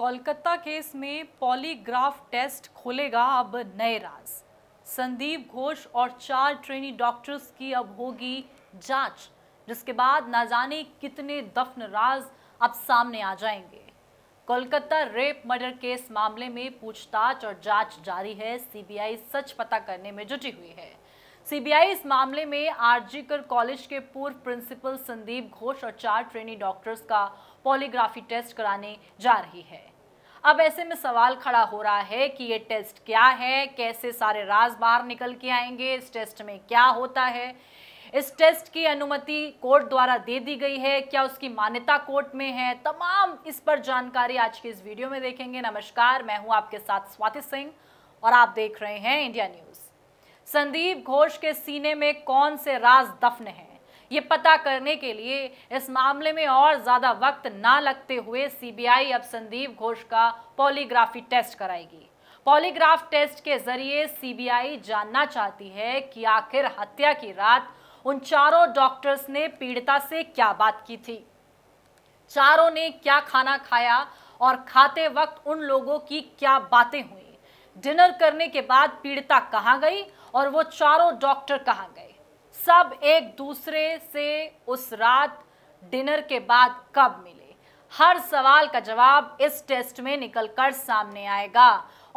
Kolkata case में polygraph test खोलेगा अब नए राज संदीप घोष और चार ट्रेनी डॉक्टर्स की अब होगी जांच जिसके बाद ना जाने कितने दफन राज अब सामने आ जाएंगे कोलकाता रेप मर्डर केस मामले में पूछताछ और जांच जारी है सीबीआई सच पता करने में जुटी हुई है सीबीआई इस मामले में आरजीकर कॉलेज के पूर्व प्रिंसिपल संदीप घोष और चार ट्रेनी डॉक्टर्स का पॉलीग्राफी टेस्ट कराने जा रही है अब ऐसे में सवाल खड़ा हो रहा है कि ये टेस्ट क्या है कैसे सारे राज बाहर निकल के आएंगे इस टेस्ट में क्या होता है इस टेस्ट की अनुमति कोर्ट द्वारा दे दी गई है क्या उसकी मान्यता कोर्ट में है तमाम इस पर जानकारी आज की इस वीडियो में देखेंगे नमस्कार मैं हूं आपके साथ स्वाति सिंह और आप देख रहे हैं इंडिया न्यूज संदीप घोष के सीने में कौन से राज दफन हैं ये पता करने के लिए इस मामले में और ज़्यादा वक्त ना लगते हुए सीबीआई अब संदीप घोष का पॉलीग्राफी टेस्ट कराएगी पॉलीग्राफ टेस्ट के जरिए सीबीआई जानना चाहती है कि आखिर हत्या की रात उन चारों डॉक्टर्स ने पीड़िता से क्या बात की थी चारों ने क्या खाना खाया और खाते वक्त उन लोगों की क्या बातें हुई डिनर करने के बाद पीड़िता कहाँ गई और वो चारों डॉक्टर कहाँ गए सब एक दूसरे से उस रात डिनर के बाद कब मिले हर सवाल का जवाब इस टेस्ट में निकलकर सामने आएगा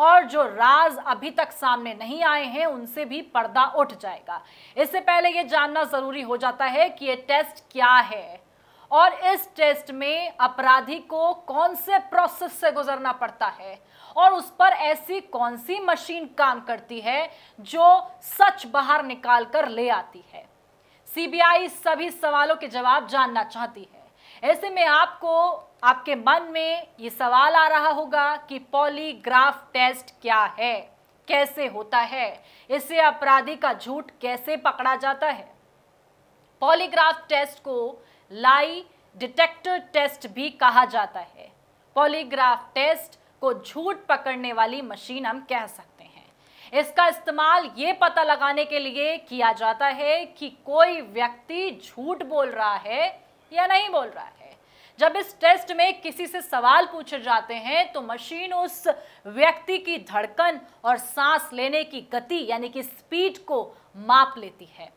और जो राज अभी तक सामने नहीं आए हैं उनसे भी पर्दा उठ जाएगा इससे पहले ये जानना ज़रूरी हो जाता है कि ये टेस्ट क्या है और इस टेस्ट में अपराधी को कौन से प्रोसेस से गुजरना पड़ता है और उस पर ऐसी कौन सी मशीन काम करती है जो सच बाहर निकाल कर ले आती है सीबीआई सभी सवालों के जवाब जानना चाहती है ऐसे में आपको आपके मन में ये सवाल आ रहा होगा कि पॉलीग्राफ टेस्ट क्या है कैसे होता है इसे अपराधी का झूठ कैसे पकड़ा जाता है पॉलीग्राफ टेस्ट को लाई डिटेक्टर टेस्ट भी कहा जाता है पॉलीग्राफ टेस्ट को झूठ पकड़ने वाली मशीन हम कह सकते हैं इसका इस्तेमाल ये पता लगाने के लिए किया जाता है कि कोई व्यक्ति झूठ बोल रहा है या नहीं बोल रहा है जब इस टेस्ट में किसी से सवाल पूछे जाते हैं तो मशीन उस व्यक्ति की धड़कन और सांस लेने की गति यानी कि स्पीड को माप लेती है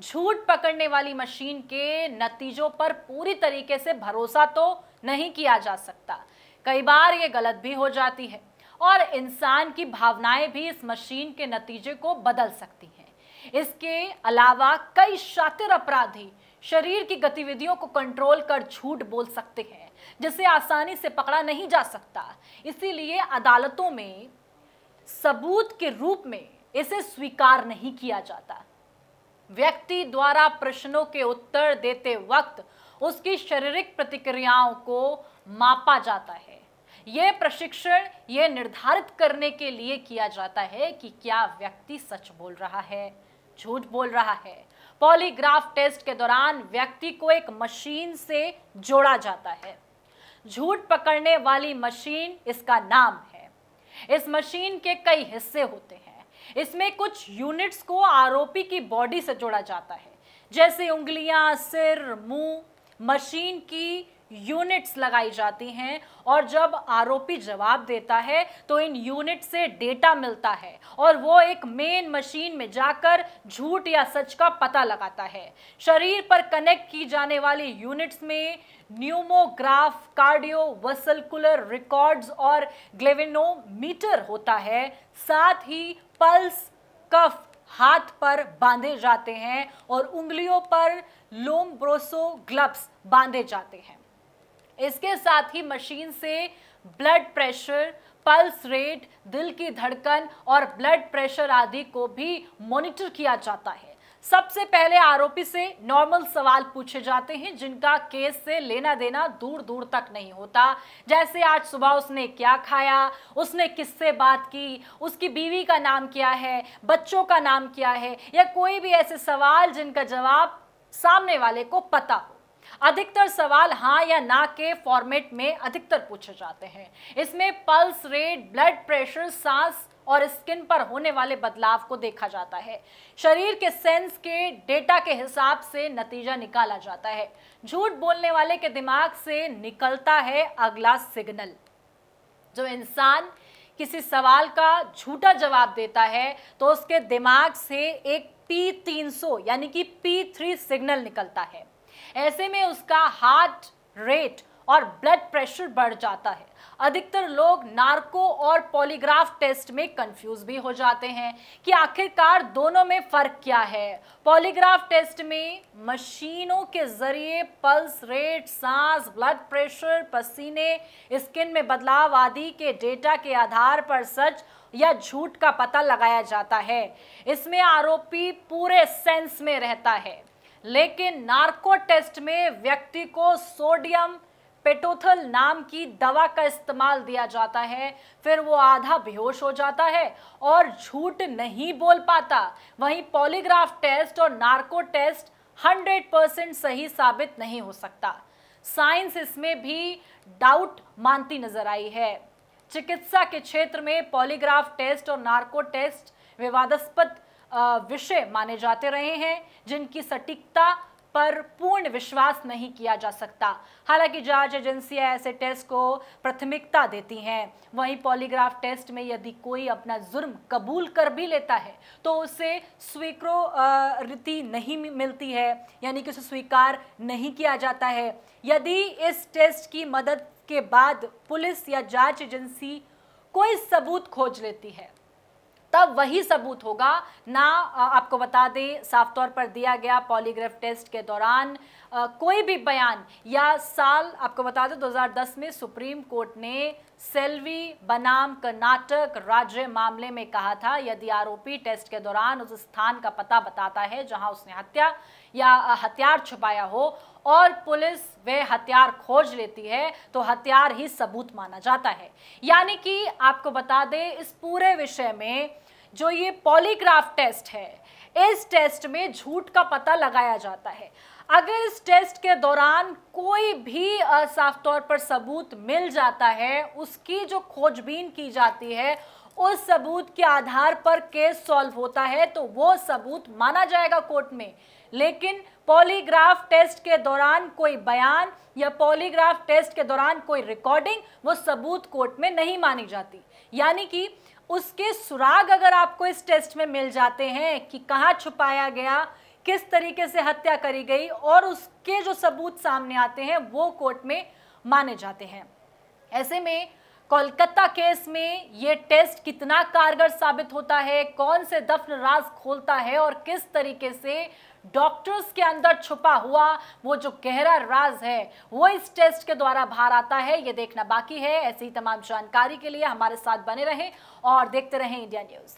झूठ पकड़ने वाली मशीन के नतीजों पर पूरी तरीके से भरोसा तो नहीं किया जा सकता कई बार ये गलत भी हो जाती है और इंसान की भावनाएं भी इस मशीन के नतीजे को बदल सकती हैं इसके अलावा कई शातिर अपराधी शरीर की गतिविधियों को कंट्रोल कर झूठ बोल सकते हैं जिसे आसानी से पकड़ा नहीं जा सकता इसीलिए अदालतों में सबूत के रूप में इसे स्वीकार नहीं किया जाता व्यक्ति द्वारा प्रश्नों के उत्तर देते वक्त उसकी शारीरिक प्रतिक्रियाओं को मापा जाता है ये प्रशिक्षण ये निर्धारित करने के लिए किया जाता है कि क्या व्यक्ति सच बोल रहा है झूठ बोल रहा है पॉलीग्राफ टेस्ट के दौरान व्यक्ति को एक मशीन से जोड़ा जाता है झूठ पकड़ने वाली मशीन इसका नाम है इस मशीन के कई हिस्से होते हैं इसमें कुछ यूनिट्स को आरोपी की बॉडी से जोड़ा जाता है जैसे उंगलियां सिर मुंह मशीन की यूनिट्स लगाई जाती हैं और जब आरोपी जवाब देता है तो इन यूनिट से डेटा मिलता है और वो एक मेन मशीन में जाकर झूठ या सच का पता लगाता है शरीर पर कनेक्ट की जाने वाली यूनिट्स में न्यूमोग्राफ कार्डियो वसलकुलर रिकॉर्ड्स और ग्लेविनोमीटर होता है साथ ही पल्स कफ हाथ पर बांधे जाते हैं और उंगलियों पर लोम ब्रोसो ग्लब्स बांधे जाते हैं इसके साथ ही मशीन से ब्लड प्रेशर पल्स रेट दिल की धड़कन और ब्लड प्रेशर आदि को भी मॉनिटर किया जाता है सबसे पहले आरोपी से नॉर्मल सवाल पूछे जाते हैं जिनका केस से लेना देना दूर दूर तक नहीं होता जैसे आज सुबह उसने क्या खाया उसने किससे बात की उसकी बीवी का नाम क्या है बच्चों का नाम क्या है या कोई भी ऐसे सवाल जिनका जवाब सामने वाले को पता हो अधिकतर सवाल हाँ या ना के फॉर्मेट में अधिकतर पूछे जाते हैं इसमें पल्स रेट ब्लड प्रेशर सांस और स्किन पर होने वाले बदलाव को देखा जाता है शरीर के सेंस के डेटा के हिसाब से नतीजा निकाला जाता है झूठ बोलने वाले के दिमाग से निकलता है अगला सिग्नल जो इंसान किसी सवाल का झूठा जवाब देता है तो उसके दिमाग से एक पी तीन सौ यानी कि पी थ्री सिग्नल निकलता है ऐसे में उसका हार्ट रेट और ब्लड प्रेशर बढ़ जाता है अधिकतर लोग नार्को और पॉलीग्राफ टेस्ट में कंफ्यूज भी हो जाते हैं कि आखिरकार दोनों में फ़र्क क्या है पॉलीग्राफ टेस्ट में मशीनों के ज़रिए पल्स रेट सांस ब्लड प्रेशर पसीने स्किन में बदलाव आदि के डेटा के आधार पर सच या झूठ का पता लगाया जाता है इसमें आरोपी पूरे सेंस में रहता है लेकिन नार्को टेस्ट में व्यक्ति को सोडियम पेटोथल नाम की दवा का इस्तेमाल दिया जाता है फिर वो आधा बेहोश हो जाता है और झूठ नहीं बोल पाता वहीं पॉलीग्राफ टेस्ट और नार्को टेस्ट 100 परसेंट सही साबित नहीं हो सकता साइंस इसमें भी डाउट मानती नजर आई है चिकित्सा के क्षेत्र में पॉलीग्राफ टेस्ट और नार्को टेस्ट विवादास्पद विषय माने जाते रहे हैं जिनकी सटीकता पर पूर्ण विश्वास नहीं किया जा सकता हालांकि जांच एजेंसियां ऐसे टेस्ट को प्राथमिकता देती हैं वहीं पॉलीग्राफ टेस्ट में यदि कोई अपना जुर्म कबूल कर भी लेता है तो उसे स्वीकृ रीति नहीं मिलती है यानी कि उसे स्वीकार नहीं किया जाता है यदि इस टेस्ट की मदद के बाद पुलिस या जांच एजेंसी कोई सबूत खोज लेती है तब वही सबूत होगा ना आपको बता दें साफ तौर पर दिया गया पॉलीग्राफ टेस्ट के दौरान कोई भी बयान या साल आपको बता दें 2010 में सुप्रीम कोर्ट ने सेल्वी बनाम कर्नाटक राज्य मामले में कहा था यदि आरोपी टेस्ट के दौरान उस स्थान का पता बताता है जहां उसने हत्या या हथियार छुपाया हो और पुलिस वह हथियार खोज लेती है तो हथियार ही सबूत माना जाता है यानी कि आपको बता दें इस पूरे विषय में जो ये पॉलीग्राफ टेस्ट है इस टेस्ट में झूठ का पता लगाया जाता है अगर इस टेस्ट के दौरान कोई भी साफ तौर पर सबूत मिल जाता है उसकी जो खोजबीन की जाती है उस सबूत के आधार पर केस सॉल्व होता है तो वो सबूत माना जाएगा कोर्ट में लेकिन पॉलीग्राफ टेस्ट के दौरान कोई बयान या पॉलीग्राफ टेस्ट के दौरान कोई रिकॉर्डिंग वो सबूत कोर्ट में नहीं मानी जाती यानी कि उसके सुराग अगर आपको इस टेस्ट में मिल जाते हैं कि कहाँ छुपाया गया किस तरीके से हत्या करी गई और उसके जो सबूत सामने आते हैं वो कोर्ट में माने जाते हैं ऐसे में कोलकाता केस में ये टेस्ट कितना कारगर साबित होता है कौन से दफ्न राज खोलता है और किस तरीके से डॉक्टर्स के अंदर छुपा हुआ वो जो गहरा राज है वो इस टेस्ट के द्वारा बाहर आता है ये देखना बाकी है ऐसी तमाम जानकारी के लिए हमारे साथ बने रहें और देखते रहें इंडिया न्यूज़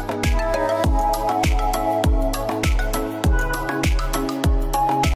धन्यवाद